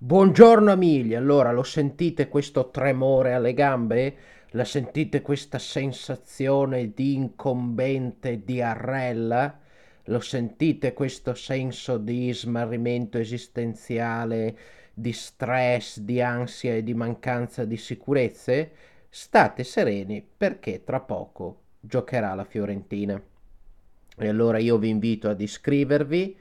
Buongiorno Emilia, allora lo sentite questo tremore alle gambe? La sentite questa sensazione di incombente diarrella? Lo sentite questo senso di smarrimento esistenziale, di stress, di ansia e di mancanza di sicurezze? State sereni perché tra poco giocherà la Fiorentina. E allora io vi invito ad iscrivervi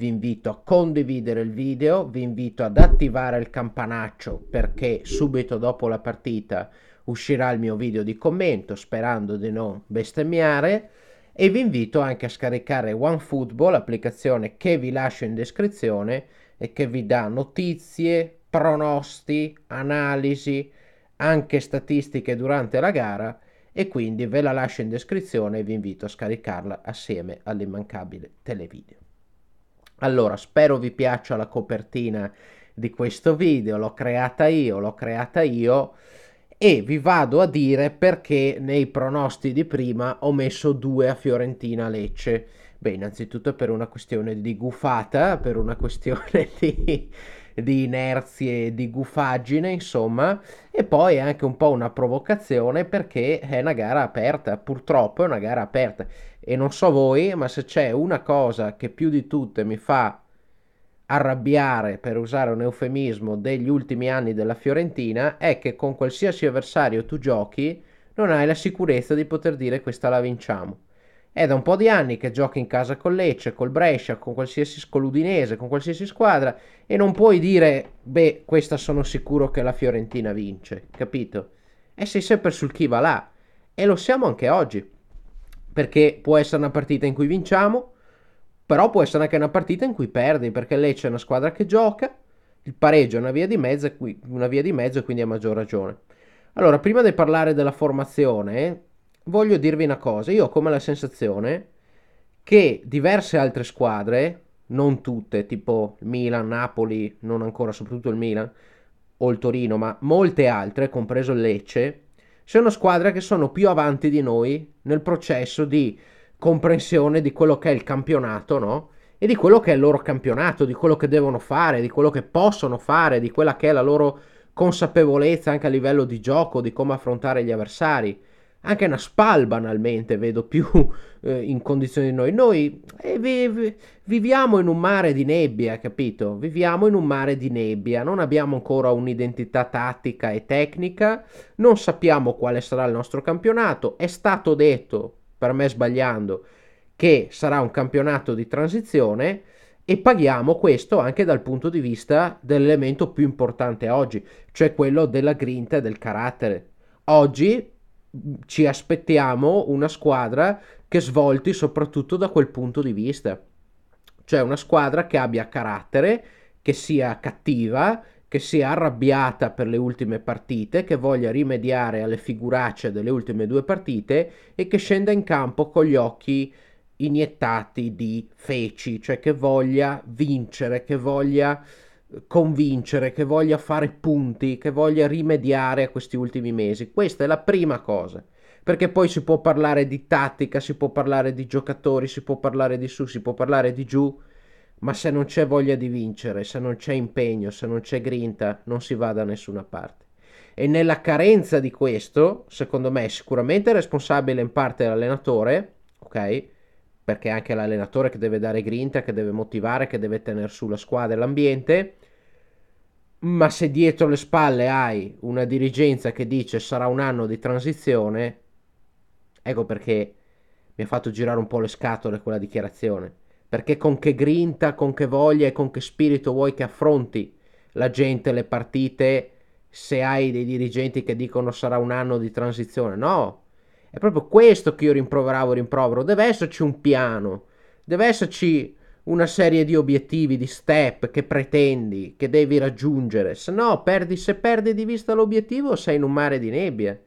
vi invito a condividere il video, vi invito ad attivare il campanaccio perché subito dopo la partita uscirà il mio video di commento sperando di non bestemmiare e vi invito anche a scaricare OneFootball, applicazione che vi lascio in descrizione e che vi dà notizie, pronosti, analisi, anche statistiche durante la gara e quindi ve la lascio in descrizione e vi invito a scaricarla assieme all'immancabile televideo. Allora, spero vi piaccia la copertina di questo video, l'ho creata io, l'ho creata io e vi vado a dire perché nei pronosti di prima ho messo due a Fiorentina Lecce. Beh, innanzitutto per una questione di gufata, per una questione di di inerzie, di gufaggine, insomma, e poi è anche un po' una provocazione perché è una gara aperta, purtroppo è una gara aperta. E non so voi, ma se c'è una cosa che più di tutte mi fa arrabbiare, per usare un eufemismo, degli ultimi anni della Fiorentina è che con qualsiasi avversario tu giochi non hai la sicurezza di poter dire questa la vinciamo. È da un po' di anni che giochi in casa con Lecce, col Brescia, con qualsiasi scoludinese, con qualsiasi squadra e non puoi dire, beh, questa sono sicuro che la Fiorentina vince, capito? E sei sempre sul chi va là. E lo siamo anche oggi. Perché può essere una partita in cui vinciamo, però può essere anche una partita in cui perdi, perché Lecce è una squadra che gioca, il pareggio è una via di mezzo, una via di mezzo e quindi ha maggior ragione. Allora, prima di parlare della formazione, voglio dirvi una cosa, io ho come la sensazione che diverse altre squadre, non tutte, tipo Milan, Napoli, non ancora, soprattutto il Milan o il Torino, ma molte altre, compreso il Lecce, sono squadre che sono più avanti di noi nel processo di comprensione di quello che è il campionato, no? E di quello che è il loro campionato, di quello che devono fare, di quello che possono fare, di quella che è la loro consapevolezza anche a livello di gioco, di come affrontare gli avversari anche una spal banalmente vedo più eh, in condizioni di noi. Noi eh, vi, vi, viviamo in un mare di nebbia, capito? Viviamo in un mare di nebbia, non abbiamo ancora un'identità tattica e tecnica, non sappiamo quale sarà il nostro campionato. È stato detto, per me sbagliando, che sarà un campionato di transizione e paghiamo questo anche dal punto di vista dell'elemento più importante oggi, cioè quello della grinta e del carattere. Oggi ci aspettiamo una squadra che svolti soprattutto da quel punto di vista. Cioè una squadra che abbia carattere, che sia cattiva, che sia arrabbiata per le ultime partite, che voglia rimediare alle figuracce delle ultime due partite e che scenda in campo con gli occhi iniettati di feci, cioè che voglia vincere, che voglia convincere, che voglia fare punti, che voglia rimediare a questi ultimi mesi. Questa è la prima cosa. Perché poi si può parlare di tattica, si può parlare di giocatori, si può parlare di su, si può parlare di giù, ma se non c'è voglia di vincere, se non c'è impegno, se non c'è grinta, non si va da nessuna parte. E nella carenza di questo, secondo me, è sicuramente responsabile in parte l'allenatore, ok? Perché è anche l'allenatore che deve dare grinta, che deve motivare, che deve tenere su la squadra e l'ambiente, ma se dietro le spalle hai una dirigenza che dice sarà un anno di transizione, ecco perché mi ha fatto girare un po' le scatole quella dichiarazione, perché con che grinta, con che voglia e con che spirito vuoi che affronti la gente, le partite, se hai dei dirigenti che dicono sarà un anno di transizione, no, è proprio questo che io rimproveravo, rimprovero, deve esserci un piano, deve esserci una serie di obiettivi, di step che pretendi, che devi raggiungere, se no perdi, se perdi di vista l'obiettivo sei in un mare di nebbia.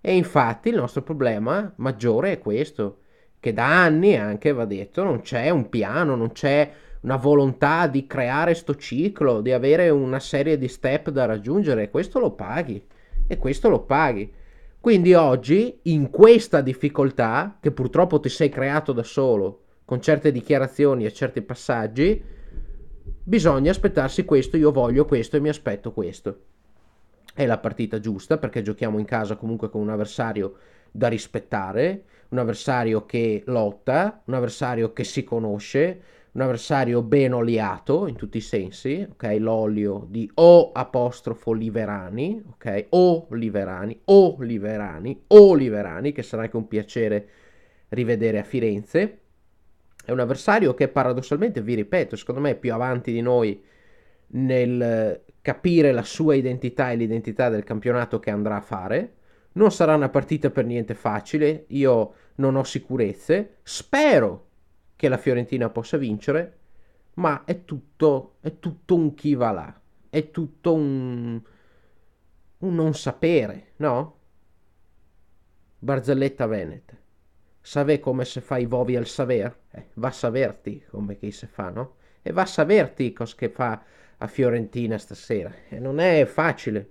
E infatti il nostro problema maggiore è questo, che da anni anche va detto non c'è un piano, non c'è una volontà di creare sto ciclo, di avere una serie di step da raggiungere e questo lo paghi e questo lo paghi. Quindi oggi in questa difficoltà che purtroppo ti sei creato da solo con certe dichiarazioni e certi passaggi, bisogna aspettarsi questo, io voglio questo e mi aspetto questo. È la partita giusta perché giochiamo in casa comunque con un avversario da rispettare, un avversario che lotta, un avversario che si conosce, un avversario ben oliato in tutti i sensi, ok? L'olio di O apostrofo Liverani, ok? O Liverani, O Liverani, O Liverani, che sarà anche un piacere rivedere a Firenze. È un avversario che paradossalmente, vi ripeto, secondo me è più avanti di noi nel eh, capire la sua identità e l'identità del campionato che andrà a fare. Non sarà una partita per niente facile, io non ho sicurezze, spero che la Fiorentina possa vincere, ma è tutto, è tutto un chi va là, è tutto un, un non sapere, no? Barzelletta Venete. Savè come se fai vovi al saver? eh, va a saverti come che si fa, no? E va a saverti cosa che fa a Fiorentina stasera. E non è facile.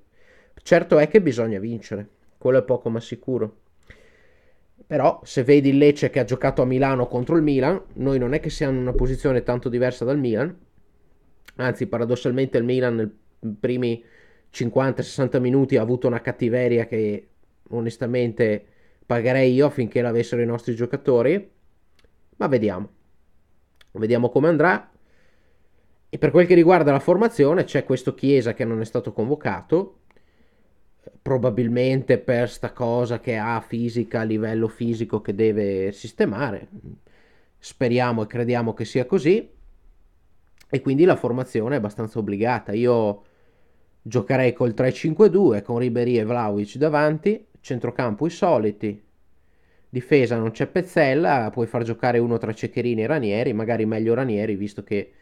Certo è che bisogna vincere, quello è poco ma sicuro. Però se vedi il Lecce che ha giocato a Milano contro il Milan, noi non è che siamo in una posizione tanto diversa dal Milan. Anzi, paradossalmente il Milan nei primi 50-60 minuti ha avuto una cattiveria che onestamente pagherei io finché l'avessero i nostri giocatori ma vediamo. Vediamo come andrà. E per quel che riguarda la formazione, c'è questo Chiesa che non è stato convocato, probabilmente per sta cosa che ha fisica, a livello fisico che deve sistemare. Speriamo e crediamo che sia così. E quindi la formazione è abbastanza obbligata. Io giocherei col 3-5-2 con Ribery e Vlaovic davanti, centrocampo i soliti, Difesa non c'è Pezzella, puoi far giocare uno tra Ceccherini e Ranieri, magari meglio Ranieri, visto che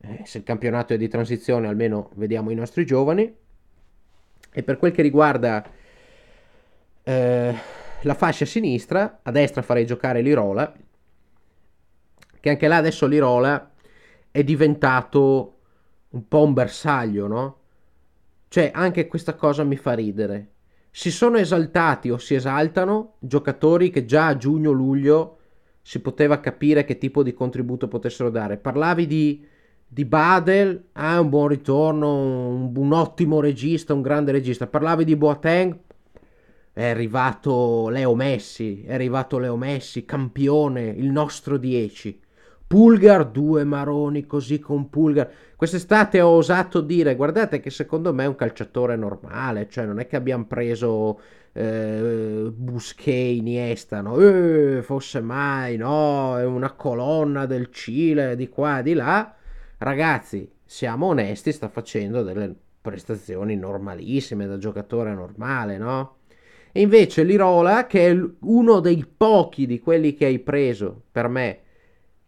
eh, se il campionato è di transizione almeno vediamo i nostri giovani. E per quel che riguarda eh, la fascia sinistra, a destra farei giocare Lirola, che anche là adesso Lirola è diventato un po' un bersaglio, no? Cioè anche questa cosa mi fa ridere si sono esaltati o si esaltano giocatori che già a giugno-luglio si poteva capire che tipo di contributo potessero dare. Parlavi di, di Badel, ha ah, un buon ritorno, un, un, ottimo regista, un grande regista. Parlavi di Boateng, è arrivato Leo Messi, è arrivato Leo Messi, campione, il nostro 10. Pulgar, due Maroni così con Pulgar. Quest'estate ho osato dire, guardate che secondo me è un calciatore normale, cioè non è che abbiamo preso eh, Busquets, Iniesta, no? Eh, forse mai, no? È una colonna del Cile, di qua, di là. Ragazzi, siamo onesti, sta facendo delle prestazioni normalissime da giocatore normale, no? E invece Lirola, che è uno dei pochi di quelli che hai preso per me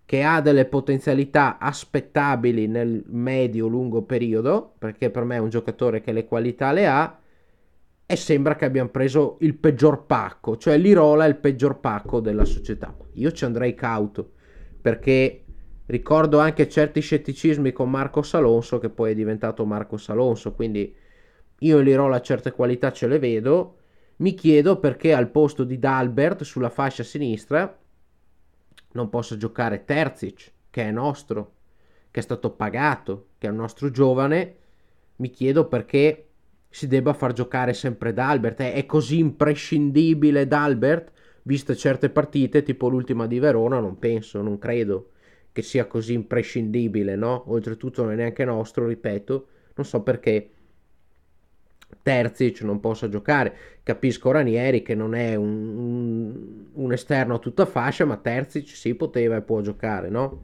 che ha delle potenzialità aspettabili nel medio-lungo periodo, perché per me è un giocatore che le qualità le ha, e sembra che abbiamo preso il peggior pacco, cioè l'Irola è il peggior pacco della società. Io ci andrei cauto, perché ricordo anche certi scetticismi con Marco Salonso, che poi è diventato Marco Salonso, quindi io l'Irola certe qualità ce le vedo, mi chiedo perché al posto di Dalbert sulla fascia sinistra non possa giocare Terzic, che è nostro, che è stato pagato, che è un nostro giovane, mi chiedo perché si debba far giocare sempre D'Albert. È, così imprescindibile D'Albert, viste certe partite, tipo l'ultima di Verona, non penso, non credo che sia così imprescindibile, no? Oltretutto non è neanche nostro, ripeto, non so perché Terzic non possa giocare. Capisco Ranieri che non è un, un, esterno a tutta fascia, ma Terzic si poteva e può giocare, no?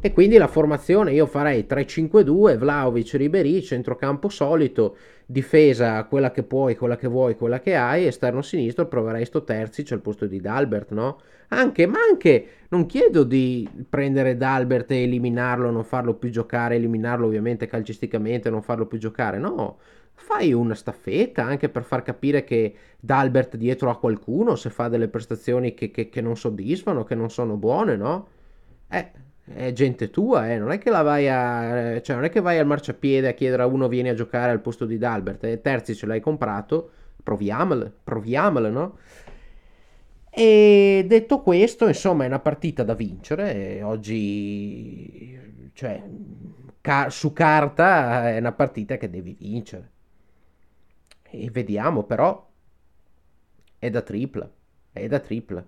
E quindi la formazione io farei 3-5-2, Vlaovic, Ribéry, centrocampo solito, difesa quella che puoi, quella che vuoi, quella che hai, esterno sinistro proverei sto Terzic al posto di Dalbert, no? Anche, ma anche, non chiedo di prendere Dalbert e eliminarlo, non farlo più giocare, eliminarlo ovviamente calcisticamente, non farlo più giocare, no? fai una staffetta anche per far capire che Dalbert dietro a qualcuno se fa delle prestazioni che, che, che non soddisfano, che non sono buone, no? Eh, è gente tua, eh, non è che la vai a... cioè non è che vai al marciapiede a chiedere a uno vieni a giocare al posto di Dalbert, eh, terzi ce l'hai comprato, proviamole, proviamole, no? E detto questo, insomma, è una partita da vincere. Oggi, cioè, ca- su carta è una partita che devi vincere. E vediamo però. È da tripla. È da tripla.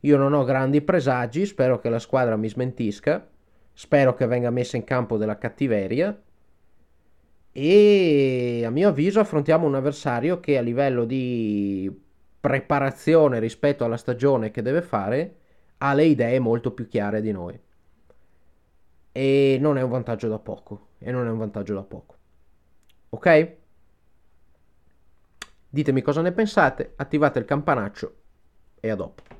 Io non ho grandi presagi, spero che la squadra mi smentisca, spero che venga messa in campo della cattiveria e a mio avviso affrontiamo un avversario che a livello di preparazione rispetto alla stagione che deve fare ha le idee molto più chiare di noi. E non è un vantaggio da poco, e non è un vantaggio da poco. Ok? Ditemi cosa ne pensate, attivate il campanaccio e a dopo.